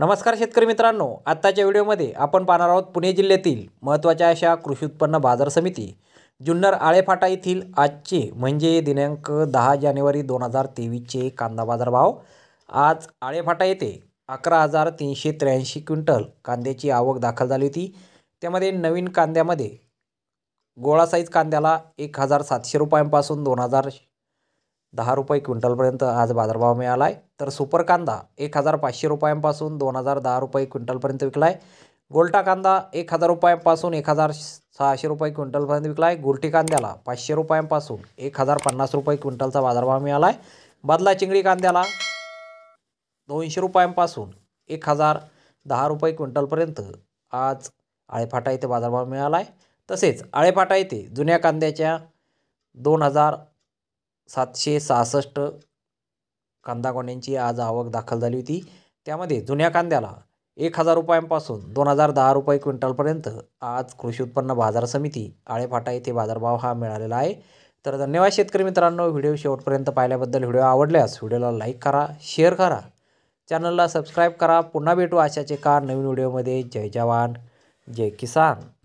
नमस्कार शेतकरी मित्रांनो आत्ताच्या व्हिडिओमध्ये आपण पाहणार आहोत पुणे जिल्ह्यातील महत्त्वाच्या अशा कृषी उत्पन्न बाजार समिती जुन्नर आळेफाटा येथील आजचे म्हणजे दिनांक दहा जानेवारी दोन हजार तेवीसचे कांदा बाजार भाव आज आळेफाटा येथे अकरा हजार तीनशे त्र्याऐंशी क्विंटल कांद्याची आवक दाखल झाली होती त्यामध्ये नवीन कांद्यामध्ये गोळा साईज कांद्याला एक हजार सातशे रुपयांपासून दोन हजार दहा रुपये क्विंटलपर्यंत आज बाजारभाव मिळाला आहे तर सुपर कांदा एक हजार पाचशे रुपयांपासून दोन हजार दहा रुपये क्विंटलपर्यंत विकला आहे गोल्टा कांदा एक हजार रुपयांपासून एक हजार सहाशे रुपये क्विंटलपर्यंत विकला आहे गुलटी कांद्याला पाचशे रुपयांपासून एक हजार पन्नास रुपये क्विंटलचा बाजारभाव मिळाला आहे बदला चिंगडी कांद्याला दोनशे रुपयांपासून एक हजार दहा रुपये क्विंटलपर्यंत आज आळेफाटा येथे बाजारभाव मिळाला आहे तसेच आळेफाटा येथे जुन्या कांद्याच्या दोन हजार सातशे सहासष्ट कांदा कोंड्यांची आज आवक दाखल झाली होती त्यामध्ये जुन्या कांद्याला एक हजार रुपयांपासून दोन हजार दहा रुपये क्विंटलपर्यंत आज कृषी उत्पन्न बाजार समिती आळेफाटा येथे बाजारभाव हा मिळालेला आहे तर धन्यवाद शेतकरी मित्रांनो व्हिडिओ शेवटपर्यंत पाहिल्याबद्दल व्हिडिओ आवडल्यास व्हिडिओला लाईक करा शेअर करा चॅनलला सबस्क्राईब करा पुन्हा भेटू आशाचे का नवीन व्हिडिओमध्ये जय जवान जय किसान